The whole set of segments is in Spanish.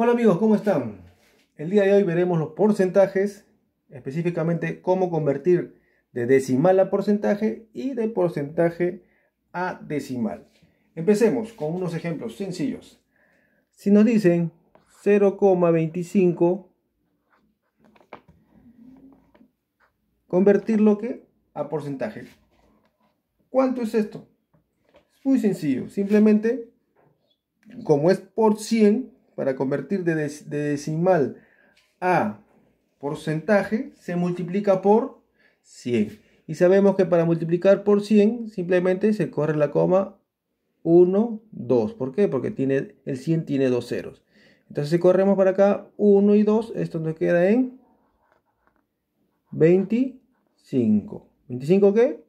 Hola amigos, ¿cómo están? El día de hoy veremos los porcentajes, específicamente cómo convertir de decimal a porcentaje y de porcentaje a decimal. Empecemos con unos ejemplos sencillos. Si nos dicen 0,25, convertirlo a porcentaje. ¿Cuánto es esto? Es muy sencillo, simplemente como es por 100, para convertir de, decimal a porcentaje se multiplica por 100. Y sabemos que para multiplicar por 100 simplemente se corre la coma 1, 2. ¿Por qué? Porque tiene, el 100 tiene dos ceros. Entonces si corremos para acá 1 y 2, esto nos queda en 25. ¿25 qué?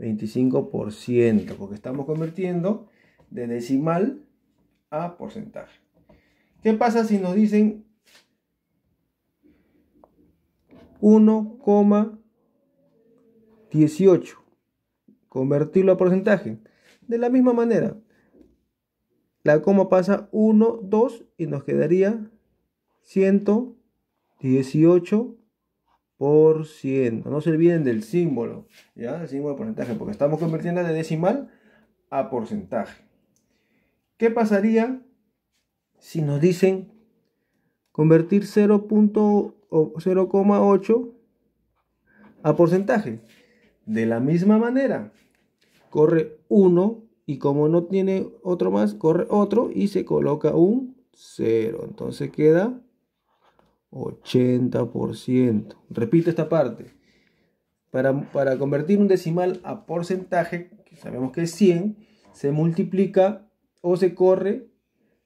25%, porque estamos convirtiendo de decimal a porcentaje. ¿Qué pasa si nos dicen 1,18? Convertirlo a porcentaje. De la misma manera, la coma pasa 1, 2 y nos quedaría 118%. No se olviden del símbolo, ¿ya? El símbolo de porcentaje, porque estamos convirtiendo de decimal a porcentaje. ¿Qué pasaría si nos dicen convertir 0.0,8 a porcentaje, de la misma manera, corre 1 y como no tiene otro más, corre otro y se coloca un 0. Entonces queda 80%. Repito esta parte. Para, para, convertir un decimal a porcentaje, que sabemos que es 100, se multiplica o se corre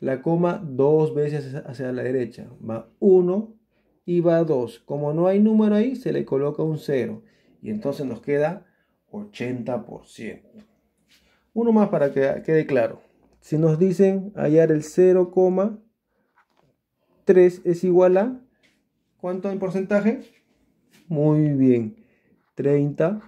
la coma dos veces hacia la derecha. Va 1 y va 2. Como no hay número ahí, se le coloca un 0. Y entonces nos queda 80%. Uno más para que quede claro. Si nos dicen hallar el 0,3 es igual a ¿cuánto en porcentaje? Muy bien, 30%.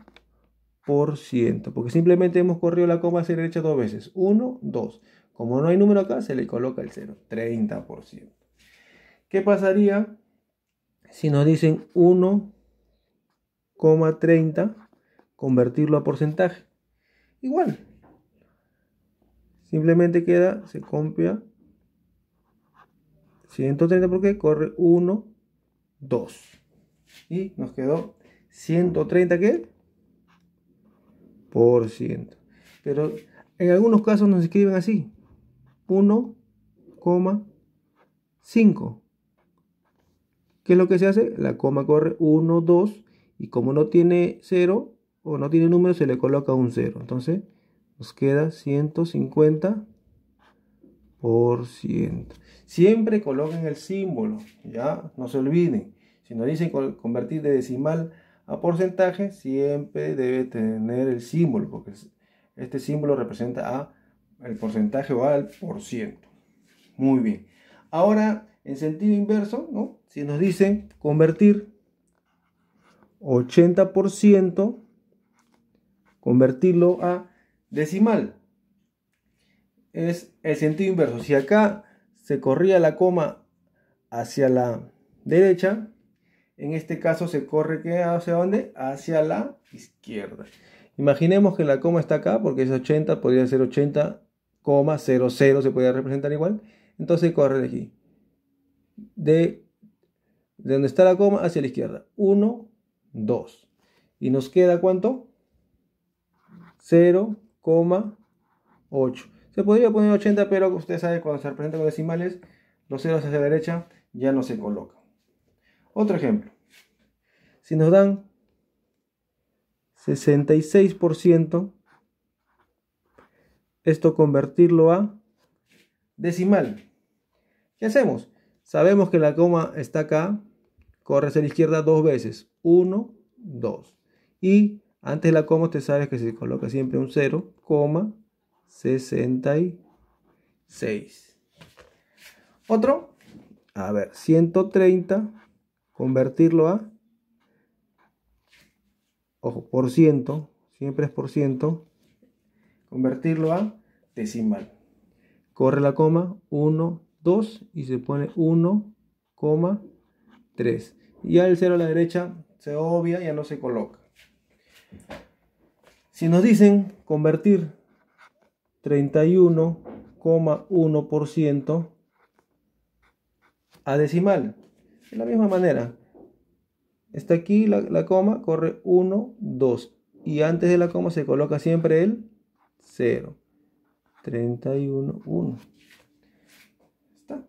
Porque simplemente hemos corrido la coma hacia la derecha dos veces. 1, 2. Como no hay número acá, se le coloca el 0, 30%. ¿Qué pasaría si nos dicen 1,30 convertirlo a porcentaje? Igual. Simplemente queda, se compia. 130 porque corre 1, 2. Y nos quedó 130 ¿qué? por ciento. Pero en algunos casos nos escriben así. 1,5. ¿Qué es lo que se hace? La coma corre 1, 2 y como no tiene 0 o no tiene número se le coloca un 0. Entonces nos queda 150 por ciento. Siempre coloquen el símbolo, ya no se olviden. Si nos dicen convertir de decimal a porcentaje, siempre debe tener el símbolo, porque este símbolo representa a el porcentaje va al por ciento. Muy bien. Ahora, en sentido inverso, ¿no? si nos dicen convertir 80%, convertirlo a decimal. Es el sentido inverso. Si acá se corría la coma hacia la derecha, en este caso se corre hacia dónde? Hacia la izquierda. Imaginemos que la coma está acá, porque es 80, podría ser 80 0,00 se puede representar igual. Entonces corre aquí. De, donde está la coma hacia la izquierda. 1, 2. Y nos queda cuánto? 0,8. Se podría poner 80, pero usted sabe cuando se representa con decimales, los ceros hacia la derecha ya no se colocan. Otro ejemplo. Si nos dan 66% esto convertirlo a decimal. ¿Qué hacemos? Sabemos que la coma está acá, corre hacia la izquierda dos veces, 1, 2. Y antes de la coma te sabes que se coloca siempre un 0, 66. Otro, a ver, 130, convertirlo a, ojo, por ciento, siempre es por ciento, convertirlo a decimal. Corre la coma 1, 2 y se pone 1,3. Y ya el 0 a la derecha se obvia, ya no se coloca. Si nos dicen convertir 31,1% a decimal, de la misma manera, está aquí la, la coma, corre 1, 2 y antes de la coma se coloca siempre el 0, 31, 1. Está.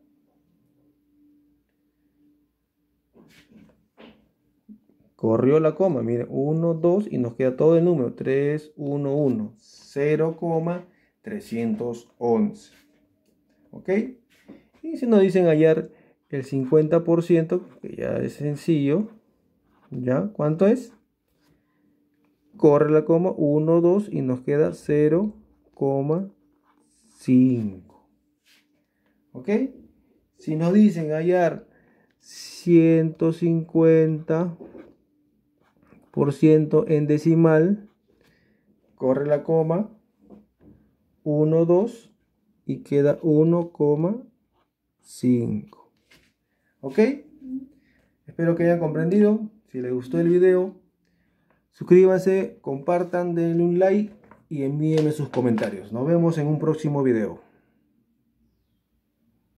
Corrió la coma, mire, 1, 2 y nos queda todo el número, 3, 1, 1, 311 ¿Ok? Y si nos dicen hallar el 50%, que ya es sencillo, ¿ya? ¿Cuánto es? corre la coma 1, 2 y nos queda 0,5. ¿Ok? Si nos dicen hallar 150% en decimal, corre la coma 1, 2 y queda 1,5. ¿Ok? Espero que hayan comprendido. Si les gustó el video, Suscríbanse, compartan, denle un like y envíenme sus comentarios. Nos vemos en un próximo video.